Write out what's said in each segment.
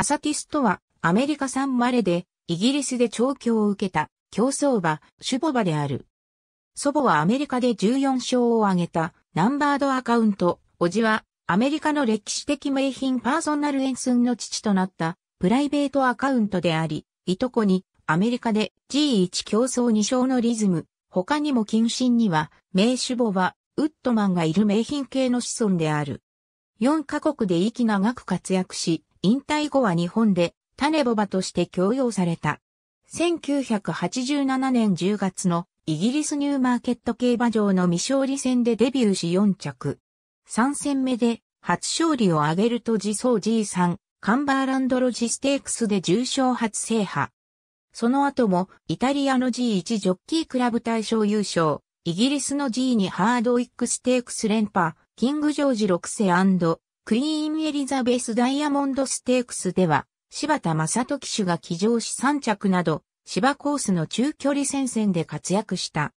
アサティストは、アメリカ産まれで、イギリスで調教を受けた、競走馬、シュボバである。祖母はアメリカで14勝を挙げた、ナンバードアカウント、おじは、アメリカの歴史的名品パーソナルエンスンの父となった、プライベートアカウントであり、いとこに、アメリカで G1 競争2勝のリズム、他にも近親には、名手母は、ウッドマンがいる名品系の子孫である。4カ国で息長く活躍し、引退後は日本で種ボバとして供用された。1987年10月のイギリスニューマーケット競馬場の未勝利戦でデビューし4着。3戦目で初勝利を挙げると自走 G3、カンバーランドロジステークスで重賞初制覇。その後もイタリアの G1 ジョッキークラブ大賞優勝、イギリスの G2 ハードウィックステークス連覇、キングジョージ6世クイーンエリザベスダイヤモンドステークスでは、柴田正人騎手が騎乗し3着など、芝コースの中距離戦線で活躍した。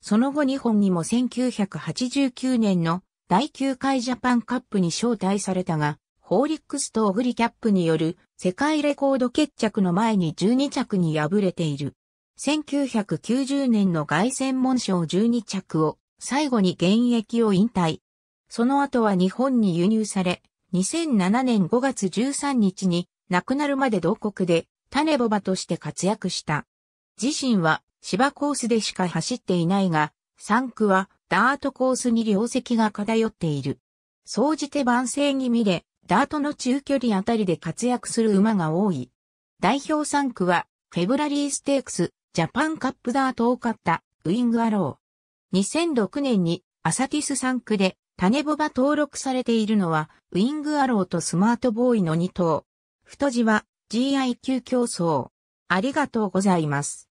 その後日本にも1989年の第9回ジャパンカップに招待されたが、ホーリックスとオグリキャップによる世界レコード決着の前に12着に敗れている。1990年の外戦門賞12着を最後に現役を引退。その後は日本に輸入され、2007年5月13日に亡くなるまで同国で種ボバとして活躍した。自身は芝コースでしか走っていないが、3区はダートコースに両席が偏っている。総じて万世気味で、ダートの中距離あたりで活躍する馬が多い。代表3区は、フェブラリーステークス、ジャパンカップダートを勝った、ウィングアロー。2006年にアサティス3区で種ボが登録されているのは、ウィングアローとスマートボーイの2頭。太字は GIQ 競争。ありがとうございます。